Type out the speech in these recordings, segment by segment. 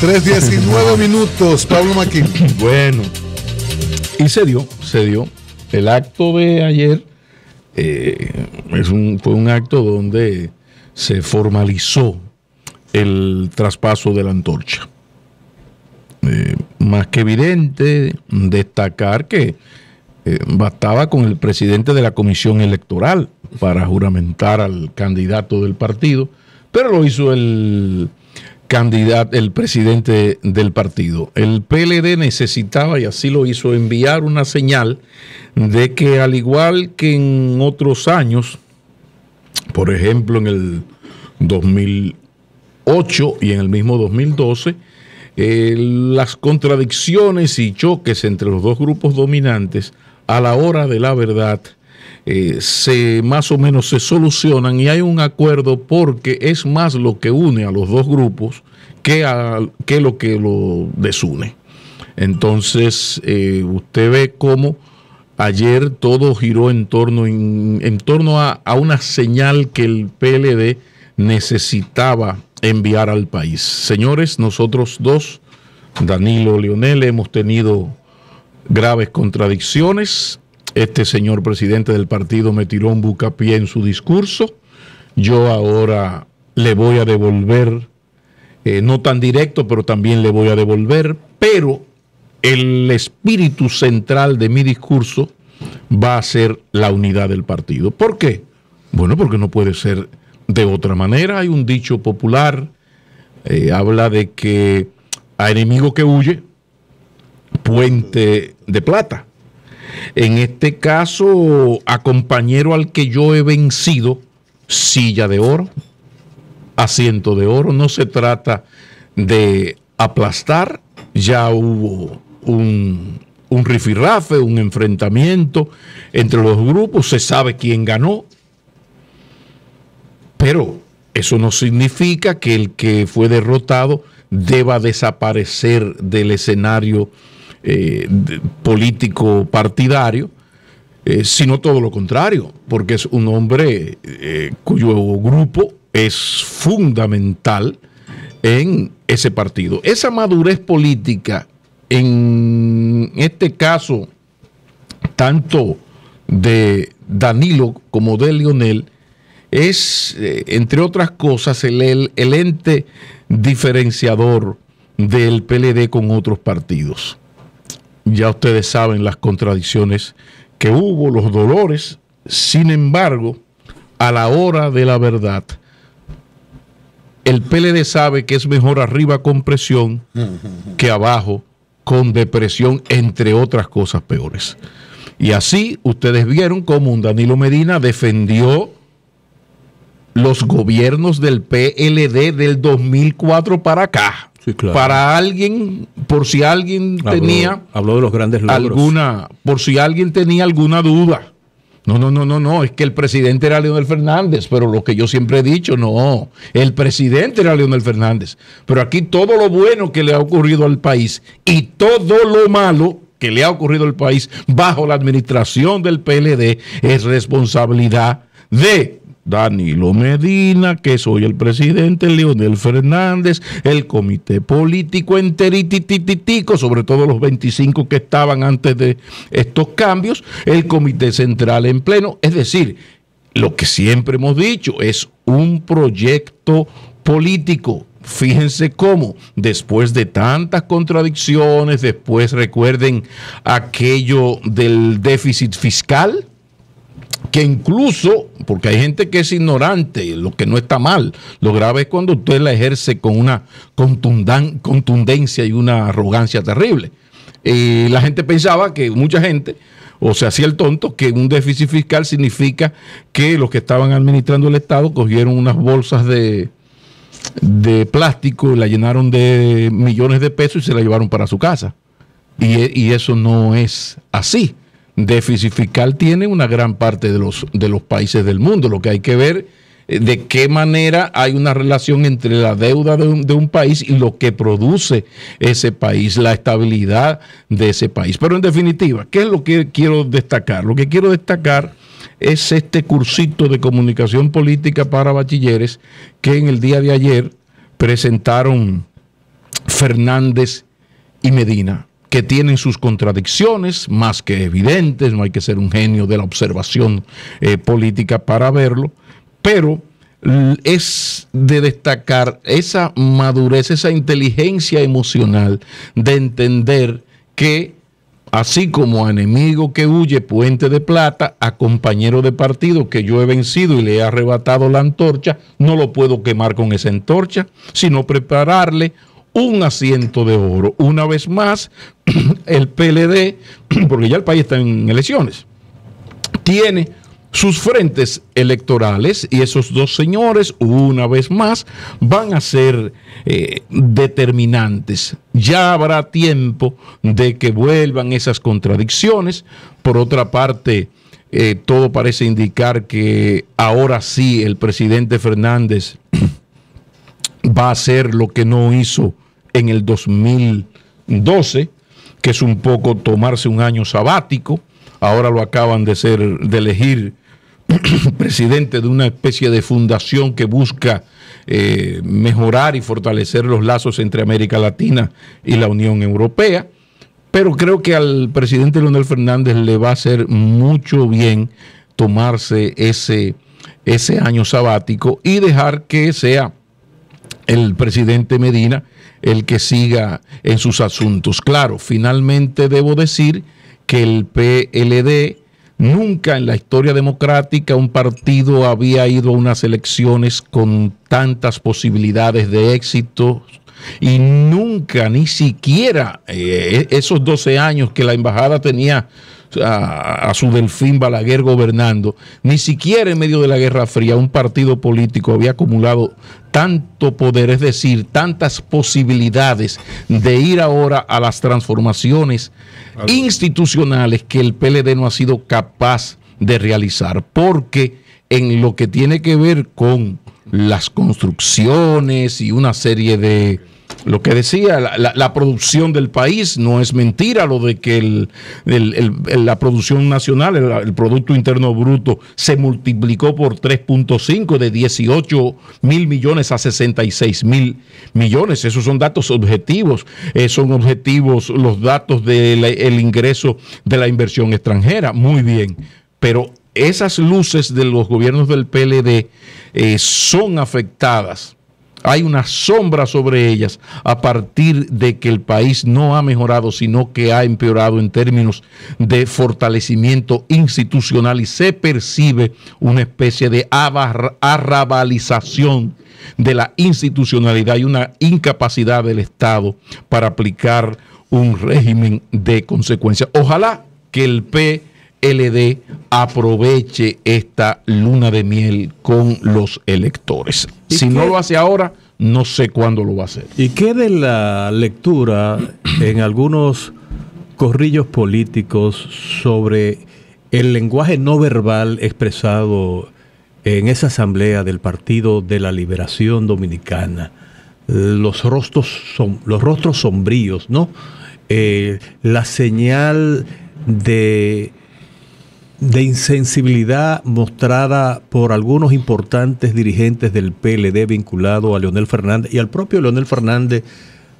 3.19 minutos, Pablo Maquín. Bueno, y se dio, se dio. El acto de ayer eh, es fue un acto donde se formalizó el traspaso de la antorcha. Eh, más que evidente destacar que eh, bastaba con el presidente de la comisión electoral para juramentar al candidato del partido, pero lo hizo el candidato, el presidente del partido. El PLD necesitaba, y así lo hizo, enviar una señal de que al igual que en otros años, por ejemplo en el 2008 y en el mismo 2012, eh, las contradicciones y choques entre los dos grupos dominantes a la hora de la verdad eh, se, más o menos se solucionan y hay un acuerdo porque es más lo que une a los dos grupos que, a, que lo que lo desune. Entonces, eh, usted ve cómo ayer todo giró en torno, en, torno a, a una señal que el PLD necesitaba enviar al país. Señores, nosotros dos, Danilo Leonel, hemos tenido graves contradicciones este señor presidente del partido me tiró un bucapié en su discurso, yo ahora le voy a devolver, eh, no tan directo, pero también le voy a devolver, pero el espíritu central de mi discurso va a ser la unidad del partido. ¿Por qué? Bueno, porque no puede ser de otra manera. Hay un dicho popular, eh, habla de que a enemigo que huye, puente de plata. En este caso, a compañero al que yo he vencido, silla de oro, asiento de oro, no se trata de aplastar, ya hubo un, un rifirrafe, un enfrentamiento entre los grupos, se sabe quién ganó, pero eso no significa que el que fue derrotado deba desaparecer del escenario eh, político partidario, eh, sino todo lo contrario, porque es un hombre eh, cuyo grupo es fundamental en ese partido. Esa madurez política, en este caso, tanto de Danilo como de Lionel, es, entre otras cosas, el ente diferenciador del PLD con otros partidos. Ya ustedes saben las contradicciones que hubo, los dolores. Sin embargo, a la hora de la verdad, el PLD sabe que es mejor arriba con presión que abajo con depresión, entre otras cosas peores. Y así ustedes vieron cómo un Danilo Medina defendió los gobiernos del PLD del 2004 para acá. Para alguien, por si alguien tenía de los grandes alguna, por si alguien tenía alguna duda. No, no, no, no, no, es que el presidente era Leonel Fernández, pero lo que yo siempre he dicho, no, el presidente era Leonel Fernández. Pero aquí todo lo bueno que le ha ocurrido al país y todo lo malo que le ha ocurrido al país bajo la administración del PLD es responsabilidad de Danilo Medina, que soy el presidente, Leonel Fernández, el comité político enteritititico, sobre todo los 25 que estaban antes de estos cambios, el comité central en pleno, es decir, lo que siempre hemos dicho es un proyecto político. Fíjense cómo, después de tantas contradicciones, después recuerden aquello del déficit fiscal, que incluso, porque hay gente que es ignorante, lo que no está mal, lo grave es cuando usted la ejerce con una contundencia y una arrogancia terrible. Y la gente pensaba que mucha gente, o se hacía el tonto, que un déficit fiscal significa que los que estaban administrando el Estado cogieron unas bolsas de, de plástico y la llenaron de millones de pesos y se la llevaron para su casa. y eso no es así déficit fiscal tiene una gran parte de los, de los países del mundo. Lo que hay que ver eh, de qué manera hay una relación entre la deuda de un, de un, país y lo que produce ese país, la estabilidad de ese país. Pero en definitiva, ¿qué es lo que quiero destacar? Lo que quiero destacar es este cursito de comunicación política para bachilleres que en el día de ayer presentaron Fernández y Medina que tienen sus contradicciones, más que evidentes, no hay que ser un genio de la observación eh, política para verlo, pero es de destacar esa madurez, esa inteligencia emocional de entender que así como a enemigo que huye puente de plata, a compañero de partido que yo he vencido y le he arrebatado la antorcha, no lo puedo quemar con esa antorcha, sino prepararle un asiento de oro. Una vez más, el PLD, porque ya el país está en elecciones, tiene sus frentes electorales y esos dos señores, una vez más, van a ser eh, determinantes. Ya habrá tiempo de que vuelvan esas contradicciones. Por otra parte, eh, todo parece indicar que ahora sí el presidente Fernández va a hacer lo que no hizo en el 2012, que es un poco tomarse un año sabático. Ahora lo acaban de ser, de elegir presidente de una especie de fundación que busca eh, mejorar y fortalecer los lazos entre América Latina y la Unión Europea. Pero creo que al presidente Leonel Fernández le va a hacer mucho bien tomarse ese, ese año sabático y dejar que sea el presidente Medina el que siga en sus asuntos. Claro, finalmente debo decir que el PLD nunca en la historia democrática un partido había ido a unas elecciones con tantas posibilidades de éxito y nunca, ni siquiera eh, esos 12 años que la embajada tenía a, su delfín Balaguer gobernando, ni siquiera en medio de la Guerra Fría un partido político había acumulado tanto poder, es decir, tantas posibilidades de ir ahora a las transformaciones institucionales que el PLD no ha sido capaz de realizar, porque en lo que tiene que ver con las construcciones y una serie de lo que decía, la, producción del país, no es mentira lo de que la producción nacional, el, Producto Interno Bruto, se multiplicó por 3.5 de 18 mil millones a 66 mil millones. Esos son datos objetivos, eh, son objetivos los datos del ingreso de la inversión extranjera. Muy bien, pero esas luces de los gobiernos del PLD eh, son afectadas hay una sombra sobre ellas a partir de que el país no ha mejorado, sino que ha empeorado en términos de fortalecimiento institucional y se percibe una especie de arrabalización de la institucionalidad y una incapacidad del Estado para aplicar un régimen de consecuencia. Ojalá que el P LD aproveche esta luna de miel con los electores. Si no lo hace ahora, no sé cuándo lo va a hacer. ¿Y qué de la lectura en algunos corrillos políticos sobre el lenguaje no verbal expresado en esa asamblea del Partido de la Liberación Dominicana? Los rostros, son, los rostros sombríos, ¿no? Eh, la señal de de insensibilidad mostrada por algunos importantes dirigentes del PLD vinculado a Leonel Fernández y al propio Leonel Fernández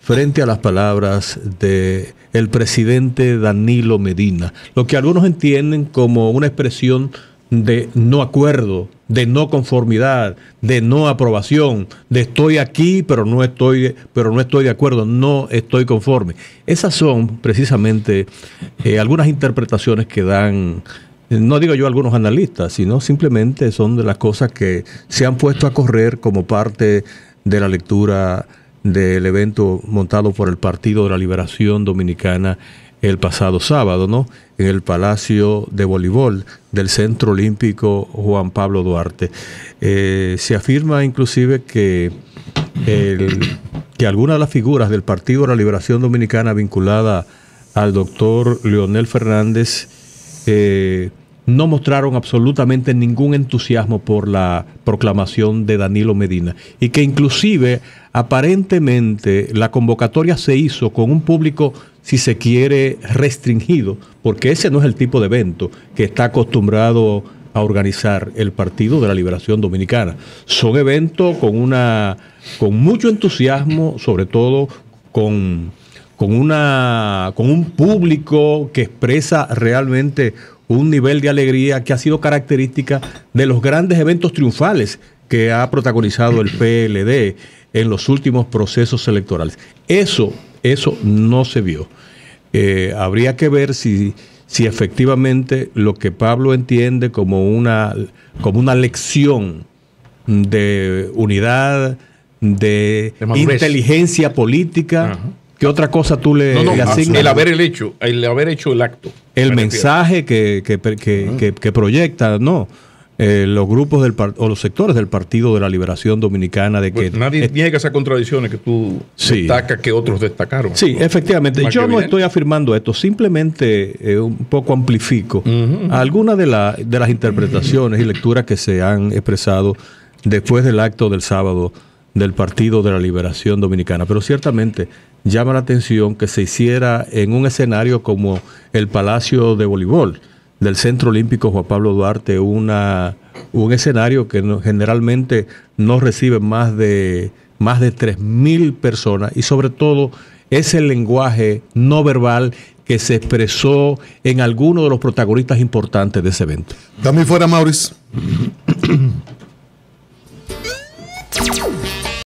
frente a las palabras de el presidente Danilo Medina, lo que algunos entienden como una expresión de no acuerdo, de no conformidad, de no aprobación, de estoy aquí pero no estoy, pero no estoy de acuerdo, no estoy conforme. Esas son precisamente eh, algunas interpretaciones que dan no digo yo algunos analistas, sino simplemente son de las cosas que se han puesto a correr como parte de la lectura del evento montado por el Partido de la Liberación Dominicana el pasado sábado, ¿no? En el Palacio de Voleibol del Centro Olímpico Juan Pablo Duarte. Eh, se afirma inclusive que, que algunas de las figuras del Partido de la Liberación Dominicana vinculada al doctor Leonel Fernández eh, no mostraron absolutamente ningún entusiasmo por la proclamación de Danilo Medina y que inclusive aparentemente la convocatoria se hizo con un público, si se quiere, restringido, porque ese no es el tipo de evento que está acostumbrado a organizar el Partido de la Liberación Dominicana. Son eventos con una con mucho entusiasmo, sobre todo con con una con un público que expresa realmente un nivel de alegría que ha sido característica de los grandes eventos triunfales que ha protagonizado el PLD en los últimos procesos electorales. Eso, eso no se vio. Eh, habría que ver si, si efectivamente lo que Pablo entiende como una, como una lección de unidad, de, inteligencia política. ¿Qué otra cosa tú le, ah, asignas? El haber, hecho, el haber hecho el acto. El mensaje ah. que, que, proyecta, ¿no? Eh, los grupos del o los sectores del Partido de la Liberación Dominicana de que... nadie eh, niega esas contradicciones que tú destacas que otros destacaron. Sí, efectivamente. Yo no estoy afirmando esto, simplemente eh, un poco amplifico algunas de, las interpretaciones y lecturas que se han expresado después del acto del sábado del Partido de la Liberación Dominicana. Pero ciertamente llama la atención que se hiciera en un escenario como el Palacio de Voleibol del Centro Olímpico Juan Pablo Duarte, una, un escenario que generalmente no recibe más de, más de 3.000 personas y sobre todo ese lenguaje no verbal que se expresó en alguno de los protagonistas importantes de ese evento. Dame fuera, Maurice.